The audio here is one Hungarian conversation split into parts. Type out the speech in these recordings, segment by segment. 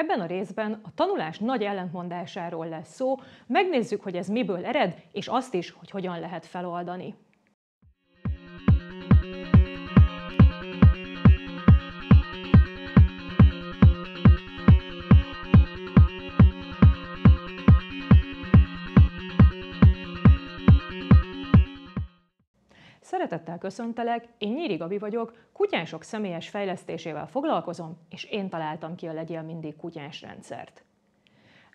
Ebben a részben a tanulás nagy ellentmondásáról lesz szó, megnézzük, hogy ez miből ered, és azt is, hogy hogyan lehet feloldani. Szeretettel köszöntelek, én Nyíri Gabi vagyok, kutyások személyes fejlesztésével foglalkozom, és én találtam ki a Legyél mindig kutyás rendszert.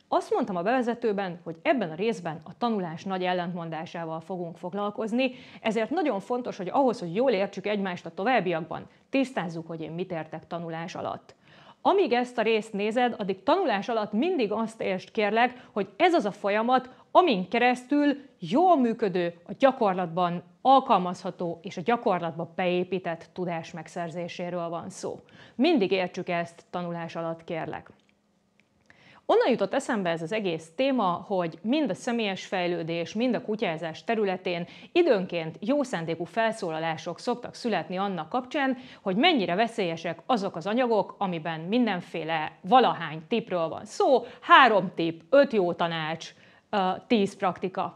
Azt mondtam a bevezetőben, hogy ebben a részben a tanulás nagy ellentmondásával fogunk foglalkozni, ezért nagyon fontos, hogy ahhoz, hogy jól értsük egymást a továbbiakban, tisztázzuk, hogy én mit értek tanulás alatt. Amíg ezt a részt nézed, addig tanulás alatt mindig azt értsd kérlek, hogy ez az a folyamat, amin keresztül jól működő, a gyakorlatban alkalmazható és a gyakorlatban beépített tudás megszerzéséről van szó. Mindig értsük ezt tanulás alatt, kérlek. Onnan jutott eszembe ez az egész téma, hogy mind a személyes fejlődés, mind a kutyázás területén időnként jószándékú felszólalások szoktak születni annak kapcsán, hogy mennyire veszélyesek azok az anyagok, amiben mindenféle valahány tipről van szó, három tip, öt jó tanács, tíz praktika.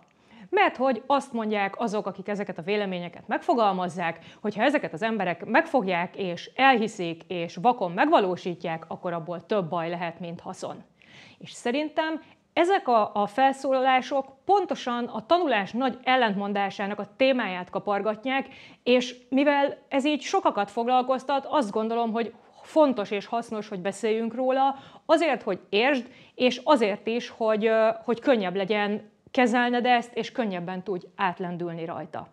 Mert hogy azt mondják azok, akik ezeket a véleményeket megfogalmazzák, hogy ha ezeket az emberek megfogják és elhiszik és vakon megvalósítják, akkor abból több baj lehet, mint haszon. És szerintem ezek a, a felszólalások pontosan a tanulás nagy ellentmondásának a témáját kapargatják, és mivel ez így sokakat foglalkoztat, azt gondolom, hogy fontos és hasznos, hogy beszéljünk róla, azért, hogy értsd, és azért is, hogy, hogy könnyebb legyen kezelned ezt, és könnyebben tudj átlendülni rajta.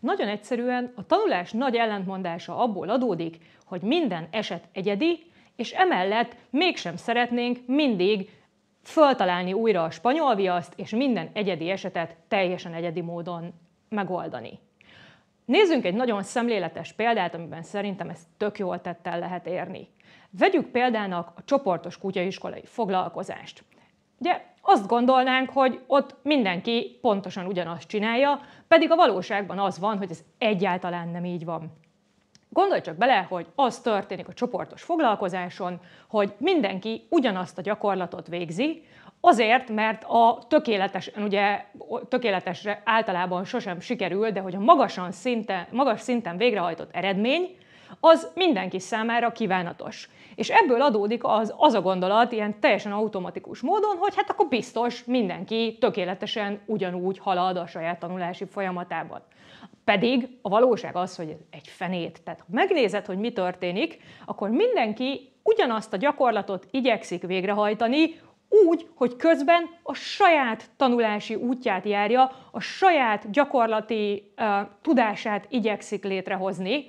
Nagyon egyszerűen a tanulás nagy ellentmondása abból adódik, hogy minden eset egyedi, és emellett mégsem szeretnénk mindig föltalálni újra a spanyol viaszt, és minden egyedi esetet teljesen egyedi módon megoldani. Nézzünk egy nagyon szemléletes példát, amiben szerintem ezt tök jól tettel lehet érni. Vegyük példának a csoportos kutyaiskolai foglalkozást. Ugye azt gondolnánk, hogy ott mindenki pontosan ugyanazt csinálja, pedig a valóságban az van, hogy ez egyáltalán nem így van. Gondolj csak bele, hogy az történik a csoportos foglalkozáson, hogy mindenki ugyanazt a gyakorlatot végzi, Azért, mert a tökéletes, ugye tökéletesre általában sosem sikerül, de hogy a magasan szinten, magas szinten végrehajtott eredmény, az mindenki számára kívánatos. És ebből adódik az, az a gondolat ilyen teljesen automatikus módon, hogy hát akkor biztos mindenki tökéletesen ugyanúgy halad a saját tanulási folyamatában. Pedig a valóság az, hogy egy fenét. Tehát ha megnézed, hogy mi történik, akkor mindenki ugyanazt a gyakorlatot igyekszik végrehajtani úgy, hogy közben a saját tanulási útját járja, a saját gyakorlati uh, tudását igyekszik létrehozni.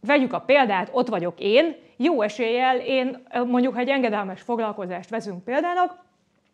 Vegyük a példát, ott vagyok én, jó eséllyel én, mondjuk, ha egy engedelmes foglalkozást vezünk példának,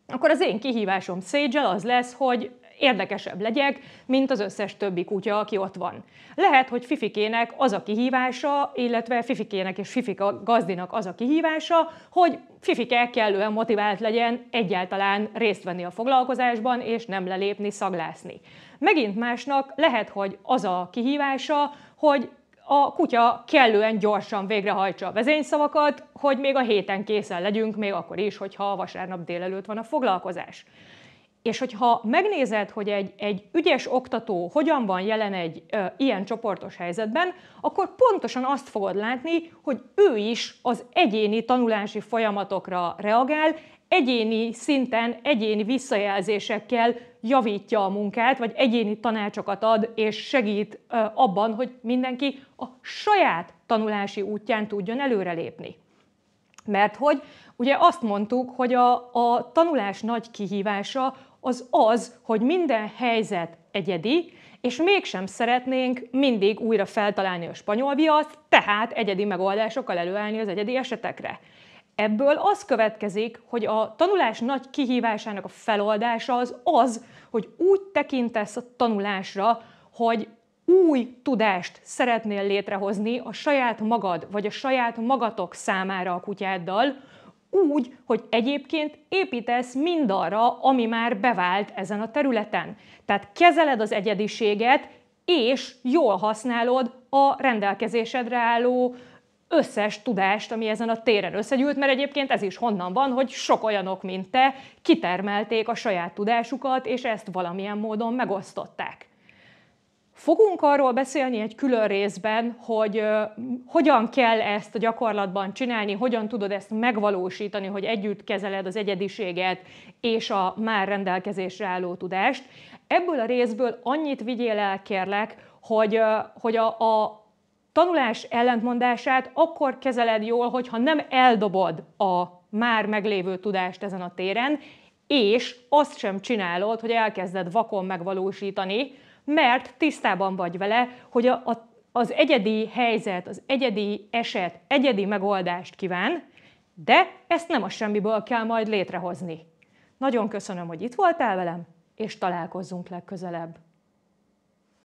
akkor az én kihívásom sage az lesz, hogy érdekesebb legyek, mint az összes többi kutya, aki ott van. Lehet, hogy Fifikének az a kihívása, illetve Fifikének és Fifika gazdinak az a kihívása, hogy Fifike kellően motivált legyen egyáltalán részt venni a foglalkozásban, és nem lelépni, szaglászni. Megint másnak lehet, hogy az a kihívása, hogy a kutya kellően gyorsan végrehajtsa a vezényszavakat, hogy még a héten készen legyünk, még akkor is, hogyha vasárnap délelőtt van a foglalkozás. És hogyha megnézed, hogy egy, egy ügyes oktató hogyan van jelen egy ö, ilyen csoportos helyzetben, akkor pontosan azt fogod látni, hogy ő is az egyéni tanulási folyamatokra reagál, egyéni szinten, egyéni visszajelzésekkel javítja a munkát, vagy egyéni tanácsokat ad és segít ö, abban, hogy mindenki a saját tanulási útján tudjon előrelépni. Mert hogy ugye azt mondtuk, hogy a, a tanulás nagy kihívása az az, hogy minden helyzet egyedi, és mégsem szeretnénk mindig újra feltalálni a spanyol viaszt, tehát egyedi megoldásokkal előállni az egyedi esetekre. Ebből az következik, hogy a tanulás nagy kihívásának a feloldása az az, hogy úgy tekintesz a tanulásra, hogy új tudást szeretnél létrehozni a saját magad vagy a saját magatok számára a kutyáddal, úgy, hogy egyébként építesz mindarra, ami már bevált ezen a területen. Tehát kezeled az egyediséget, és jól használod a rendelkezésedre álló összes tudást, ami ezen a téren összegyűlt, mert egyébként ez is honnan van, hogy sok olyanok, mint te, kitermelték a saját tudásukat, és ezt valamilyen módon megosztották. Fogunk arról beszélni egy külön részben, hogy hogyan kell ezt a gyakorlatban csinálni, hogyan tudod ezt megvalósítani, hogy együtt kezeled az egyediséget és a már rendelkezésre álló tudást. Ebből a részből annyit vigyél el, kérlek, hogy, hogy a, a tanulás ellentmondását akkor kezeled jól, hogyha nem eldobod a már meglévő tudást ezen a téren, és azt sem csinálod, hogy elkezded vakon megvalósítani, mert tisztában vagy vele, hogy a, a, az egyedi helyzet, az egyedi eset, egyedi megoldást kíván, de ezt nem a semmiből kell majd létrehozni. Nagyon köszönöm, hogy itt voltál velem, és találkozzunk legközelebb.